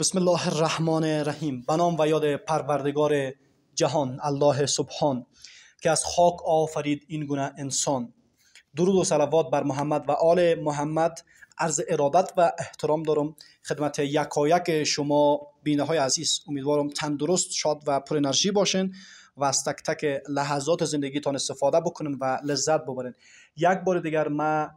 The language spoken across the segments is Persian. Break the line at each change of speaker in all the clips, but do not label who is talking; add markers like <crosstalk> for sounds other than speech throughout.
بسم الله الرحمن الرحیم بنام و یاد پروردگار جهان الله سبحان که از خاک آفرید این گونه انسان درود و صلوات بر محمد و آل محمد عرض ارادت و احترام دارم خدمت یکایک شما بینه های عزیز امیدوارم تندرست شاد و پر انرژی باشین و از تک تک لحظات زندگیتان استفاده بکنین و لذت ببرین یک بار دیگر من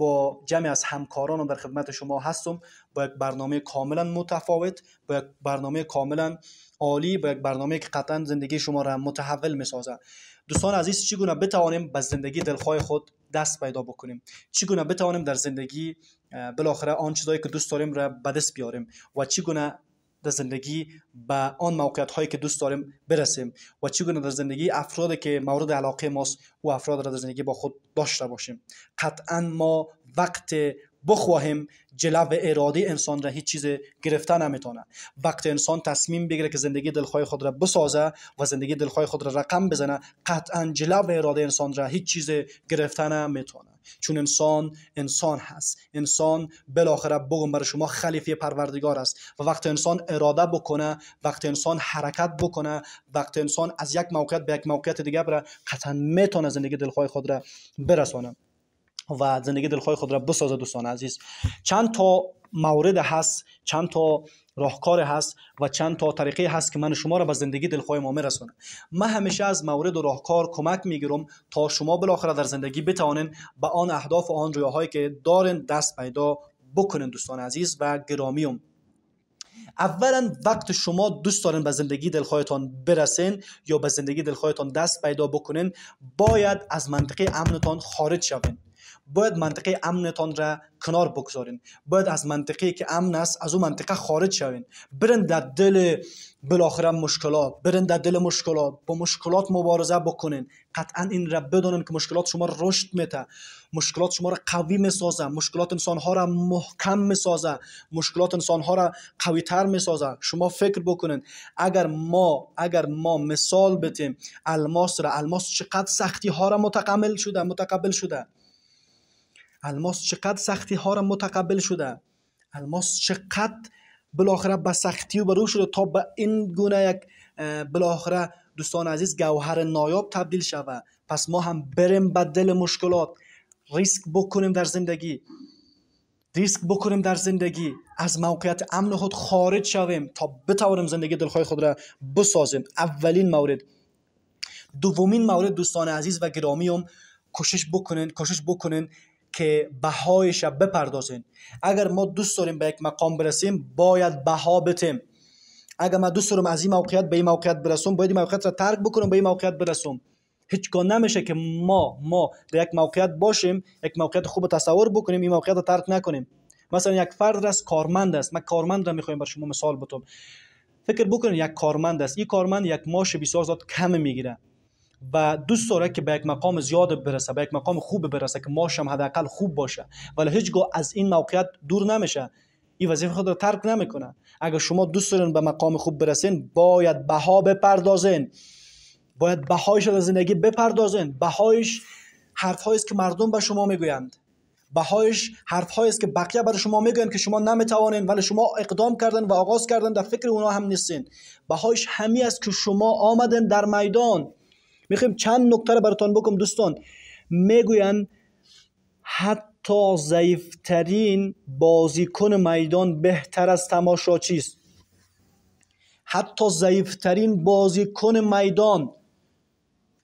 با جمعی از همکارانم در خدمت شما هستم با یک برنامه کاملا متفاوت با یک برنامه کاملا عالی با یک برنامه که قطعا زندگی شما را متحول میسازه دوستان عزیز چگونه بتوانیم به زندگی دلخواه خود دست پیدا بکنیم چگونه بتوانیم در زندگی بالاخره آن چیزایی که دوست داریم را به دست بیاریم و چگونه در زندگی به آن موقعیت هایی که دوست داریم برسیم و چگونه در زندگی افرادی که مورد علاقه ماست و افراد را در زندگی با خود داشته باشیم قطعا ما وقت بخواهیم جلو اراده انسان را هیچ چیز گرفته نمیتونه وقت انسان تصمیم بگیره که زندگی دلخواه خود را بسازه و زندگی دلخواه خود را رقم بزنه قطعا جلو اراده انسان را هیچ چیز گرفته نمیتونه چون انسان انسان هست انسان بالاخره بگم برای شما خلیفه پروردگار است و وقت انسان اراده بکنه وقت انسان حرکت بکنه وقت انسان از یک موقعیت به یک موقعیت دیگه بره قطعا میتونه زندگی دلخواه خود را برسونه و زندگی دلخواه خود را بسازه دوستان عزیز چند تا مورد هست چند تا راهکار هست و چند تا طریقه هست که من شما را به زندگی دلخواه ما میرسونم من همیشه از مورد و راهکار کمک میگیرم تا شما بالاخره در زندگی بتوانین به آن اهداف و آن رویاهایی که دارن دست پیدا بکنین دوستان عزیز و گرامیم اولا وقت شما دوست دارین به زندگی دلخواهتان برسین یا به زندگی دلخواهتان دست پیدا بکنین باید از منطقه امنتان خارج شوین باید منطقه امنتان را کنار بگذارین باید از منطقه که امن است از اون منطقه خارج شوین برین در دل بالاخره مشکلات برین در دل مشکلات با مشکلات مبارزه بکنین قطعا این را بدونن که مشکلات شما رشد میته مشکلات شما را قوی میسازه مشکلات انسان ها را محکم میسازه مشکلات انسان ها را قوی تر میسازه شما فکر بکنین اگر ما اگر ما مثال بتیم الماس را الماس چقدر سختی ها را متقبل شده متقبل شده الماس چقدر سختی ها را متقبل شده الماس چقدر بالاخره به سختی و برو شده تا به این گونه یک بالاخره دوستان عزیز گوهر نایاب تبدیل شوه پس ما هم بریم به دل مشکلات ریسک بکنیم در زندگی ریسک بکنیم در زندگی از موقعیت امن خود خارج شویم تا بتوانیم زندگی دلخواه خود را بسازیم اولین مورد دومین مورد دوستان عزیز و گرامیم کوشش بکنین کوشش بکنین که بهایش بپردازین اگر ما دوست داریم به یک مقام برسیم باید بها بتیم اگر ما دوست دارم از این موقعیت به این موقعیت برسم باید این موقعیت را ترک بکنم به این موقعیت برسم هیچگاه نمیشه که ما ما در یک موقعیت باشیم یک موقعیت خوب تصور بکنیم این موقعیت را ترک نکنیم مثلا یک فرد است کارمند است من کارمند را میخوایم بر شما مثال بتم فکر بکنید یک کارمند است این کارمند یک ماش 20000 کم میگیره و دوست داره که به یک مقام زیاد برسه به یک مقام خوب برسه که ماشم حداقل خوب باشه ولی هیچگاه از این موقعیت دور نمیشه این وظیفه خود را ترک نمیکنه اگر شما دوست دارین به مقام خوب برسین باید بها بپردازین باید بهایش از زندگی بپردازین بهایش حرفهایی است که مردم به شما میگویند بهایش حرفهایی است که بقیه برای شما میگویند که شما نمیتوانین ولی شما اقدام کردن و آغاز کردن در فکر اونا هم نیستین بهایش همی است که شما آمدن در میدان میخویم چند نکته رو براتان بکنم دوستان میگویند حتی ضعیفترین بازیکن میدان بهتر از تماشاچی است حتی ضعیفترین بازیکن میدان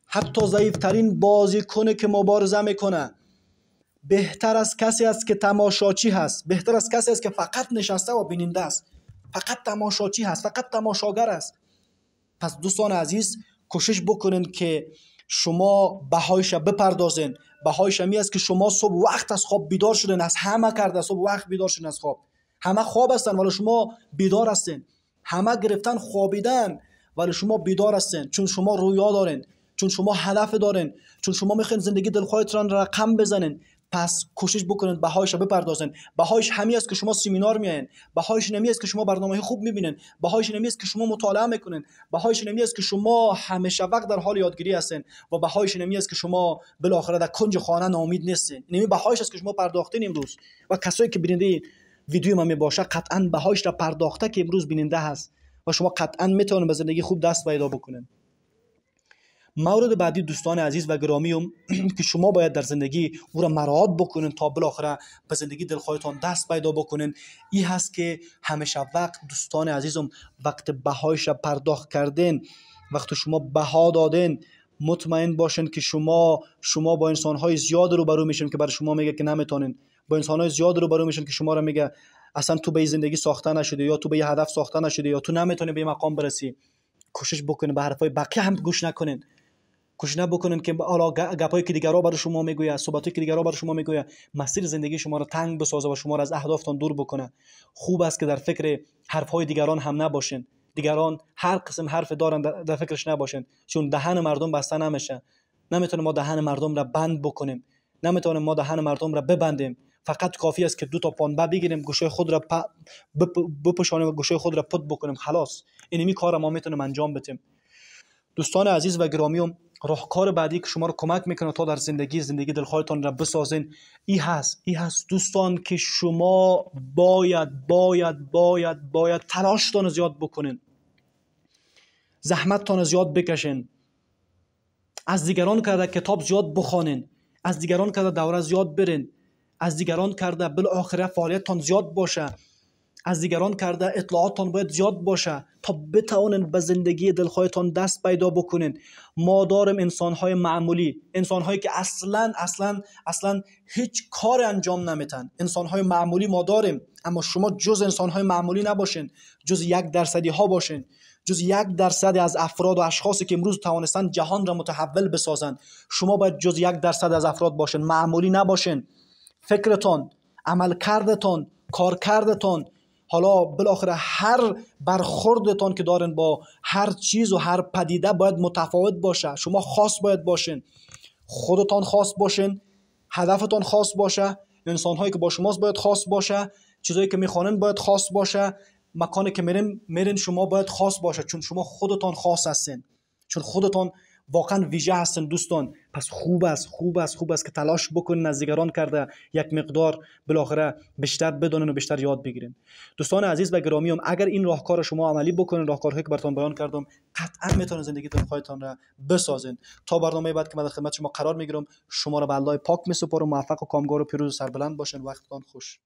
حتی ضعیفترین بازیکن که مبارزه میکنه بهتر از کسی است که تماشاچی هست بهتر از کسی است که فقط نشسته و بیننده است فقط تماشاچی هست فقط تماشاگر است پس دوستان عزیز کوشش بکنین که شما بهایش بپردازین بهایش می است که شما صبح وقت از خواب بیدار شدن از همه کرده صبح وقت بیدار شدین از خواب همه خواب هستن ولی شما بیدار هستین همه گرفتن خوابیدن ولی شما بیدار هستین چون شما رویا دارین چون شما هدف دارین چون شما میخواین زندگی را رقم بزنین پس کوشش بکنید بهایش رو بپردازن بهایش همی است که شما سمینار به بهایش نمی است که شما برنامه خوب به بهایش نمی است که شما مطالعه میکنن بهایش نمی است که شما همیشه وقت در حال یادگیری هستن و بهایش نمی است که شما بالاخره در کنج خانه ناامید نیستین نمی بهایش است که شما پرداختین امروز و کسایی که بیننده ویدیو من میباشه قطعا بهایش را پرداخته که امروز بیننده هست و شما قطعا میتونید به زندگی خوب دست پیدا بکنن. مورد بعدی دوستان عزیز و گرامی <clears throat> که شما باید در زندگی او را مراعات بکنین تا بالاخره به زندگی دلخواهتان دست پیدا بکنین این هست که همیشه وقت دوستان عزیزم وقت بهایش پرداخت کردین وقتی شما بها دادین مطمئن باشین که شما شما با انسان های زیاد رو میشین که برای شما میگه که نمیتونین با انسان های زیاد برو میشین که شما را میگه اصلا تو به زندگی ساخته نشده یا تو به یه هدف ساخته نشده یا تو نمیتونی به مقام برسی کوشش بکنین به حرفای بقیه هم گوش نکنین کشنه بکنن که حالا گپای که را برای شما میگویه صحبتایی که دیگرها برای شما میگویه، مسیر زندگی شما را تنگ بسازه و شما را از اهدافتان دور بکنه خوب است که در فکر حرف های دیگران هم نباشین دیگران هر قسم حرف دارن در فکرش نباشین چون دهن مردم بسته نمیشه نمیتونیم ما دهن مردم را بند بکنیم نمیتونیم ما دهن مردم را ببندیم فقط کافی است که دو تا پانبه بگیریم گوشه خود را بپوشانیم و گوشه خود را پد بکنیم خلاص اینمی کار ما میتونیم انجام بدیم دوستان عزیز و گرامی هم راهکار بعدی که شما رو کمک میکنه تا در زندگی زندگی دلخواهتان را بسازین ای هست ای هست دوستان که شما باید باید باید باید تلاشتان زیاد بکنین زحمتتان زیاد بکشین از دیگران کرده کتاب زیاد بخوانین از دیگران کرده دوره زیاد برین از دیگران کرده بالاخره فعالیتتان زیاد باشه از دیگران کرده اطلاعاتتان باید زیاد باشه تا بتوانین به زندگی دلخواهتان دست پیدا بکنین ما داریم انسانهای معمولی انسانهایی که اصلا اصلا اصلا هیچ کار انجام نمیتن انسانهای معمولی ما داریم اما شما جز انسانهای معمولی نباشین جز یک درصدی ها باشین جز یک درصد از افراد و اشخاصی که امروز توانستن جهان را متحول بسازن شما باید جز یک درصد از افراد باشین معمولی نباشین فکرتان عملکردتان کارکردتان حالا بالاخره هر برخوردتان که دارن با هر چیز و هر پدیده باید متفاوت باشه شما خاص باید باشین خودتان خاص باشین هدفتان خاص باشه هایی که با شماست باید خاص باشه چیزایی که میخوانن باید خاص باشه مکانی که میرین میرین شما باید خاص باشه چون شما خودتان خاص هستین چون خودتان واقعا ویژه هستن دوستان پس خوب است خوب است خوب است که تلاش بکنن از کرده یک مقدار بالاخره بیشتر بدونن و بیشتر یاد بگیرین دوستان عزیز و هم اگر این راهکار شما عملی بکنن راهکارهایی که براتون بیان کردم قطعا میتونن زندگیتون خودتان را بسازین تا برنامه بعد که من در خدمت شما قرار میگیرم شما را به الله پاک میسپارم موفق و کامگار و پیروز و سربلند باشین وقتتان خوش